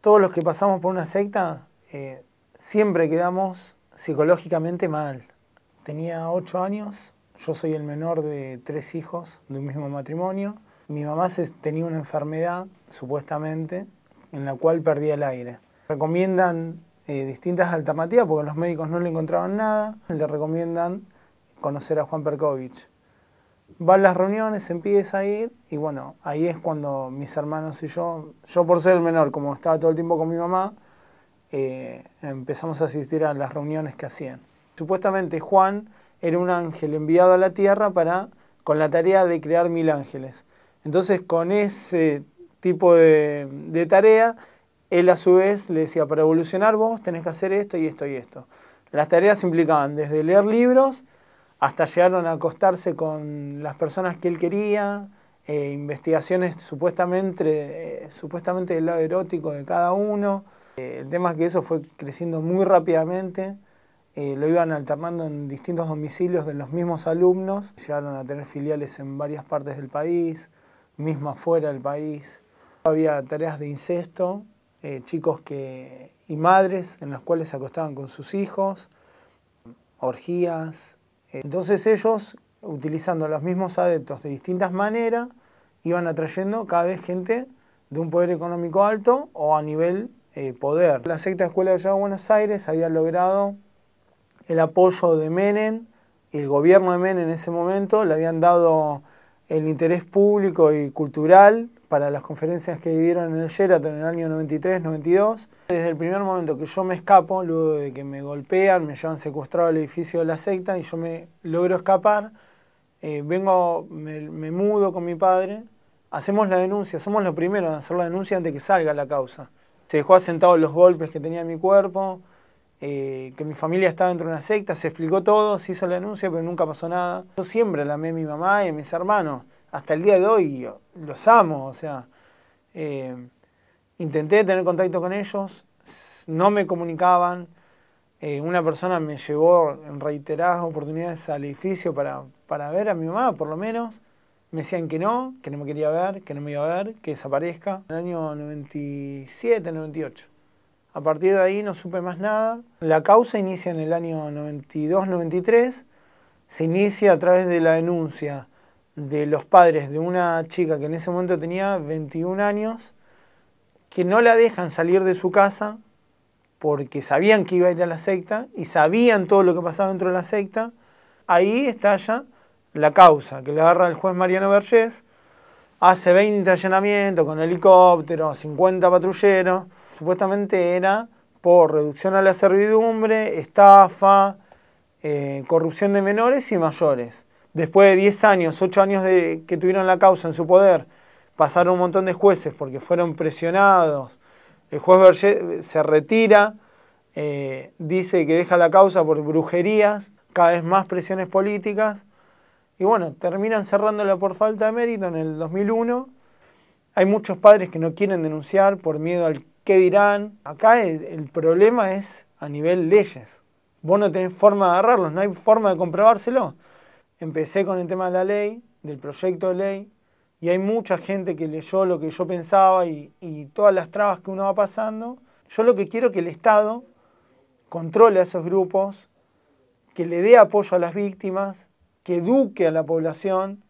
todos los que pasamos por una secta eh, siempre quedamos psicológicamente mal. Tenía ocho años, yo soy el menor de tres hijos de un mismo matrimonio. Mi mamá tenía una enfermedad, supuestamente, en la cual perdía el aire. Recomiendan eh, distintas alternativas porque los médicos no le encontraban nada. Le recomiendan conocer a Juan Perkovich van las reuniones, empieza a ir y bueno, ahí es cuando mis hermanos y yo, yo por ser el menor, como estaba todo el tiempo con mi mamá, eh, empezamos a asistir a las reuniones que hacían. Supuestamente Juan era un ángel enviado a la tierra para con la tarea de crear mil ángeles. Entonces con ese tipo de, de tarea, él a su vez le decía, para evolucionar vos tenés que hacer esto y esto y esto. Las tareas implicaban desde leer libros, hasta llegaron a acostarse con las personas que él quería, eh, investigaciones supuestamente, eh, supuestamente del lado erótico de cada uno. Eh, el tema es que eso fue creciendo muy rápidamente, lo iban alternando en distintos domicilios de los mismos alumnos, llegaron a tener filiales en varias partes del país, misma fuera del país. Había tareas de incesto, chicos y madres en las cuales se acostaban con sus hijos, orgías, entonces ellos, utilizando los mismos adeptos de distintas maneras, iban atrayendo cada vez gente de un poder económico alto o a nivel eh, poder. La secta Escuela de Allá de Buenos Aires había logrado el apoyo de Menem, el gobierno de Menem en ese momento, le habían dado el interés público y cultural para las conferencias que dieron en el Sheraton en el año 93-92. Desde el primer momento que yo me escapo, luego de que me golpean, me llevan secuestrado al edificio de la secta y yo me logro escapar, eh, vengo, me, mudo con mi padre, hacemos la denuncia, somos los primeros en hacer la denuncia antes de que salga la causa. Se dejó asentados los golpes que tenía en mi cuerpo, eh, que mi familia estaba dentro de una secta, se explicó todo, se hizo la denuncia, pero nunca pasó nada. Yo siempre la amé a mi mamá y a mis hermanos hasta el día de hoy los amo, o sea, eh, intenté tener contacto con ellos, no me comunicaban, eh, una persona me llevó en reiteradas oportunidades al edificio para, para ver a mi mamá, por lo menos, me decían que no, que no me quería ver, que no me iba a ver, que desaparezca, en el año 97, 98. A partir de ahí no supe más nada. La causa inicia en el año 92-93, se inicia a través de la denuncia de los padres de una chica que en ese momento tenía 21 años, que no la dejan salir de su casa porque sabían que iba a ir a la secta y sabían todo lo que pasaba dentro de la secta, ahí estalla la causa, que le agarra el juez Mariano Vergés, hace 20 allanamientos con helicópteros, 50 patrulleros, supuestamente era por reducción a la servidumbre, estafa, eh, corrupción de menores y mayores después de 10 años, 8 años de, que tuvieron la causa en su poder, pasaron un montón de jueces porque fueron presionados. El juez Berger eh, se retira, eh, dice que deja la causa por brujerías, cada vez más presiones políticas. Y bueno, terminan cerrándola por falta de mérito en el 2001. Hay muchos padres que no quieren denunciar por miedo al qué dirán. Acá el problema es a nivel leyes. Vos no tenés forma de agarrarlos, no hay forma de comprobárselo empecé con el tema de la ley, del proyecto de ley, y hay mucha gente que leyó lo que yo pensaba y, todas las trabas que uno va pasando. Yo lo que quiero es que el Estado controle a esos grupos, que le dé apoyo a las víctimas, que eduque a la población.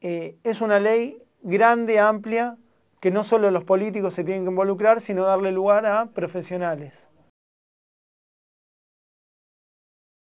Eh, es una ley grande, amplia, que no solo los políticos se tienen que involucrar, sino darle lugar a profesionales.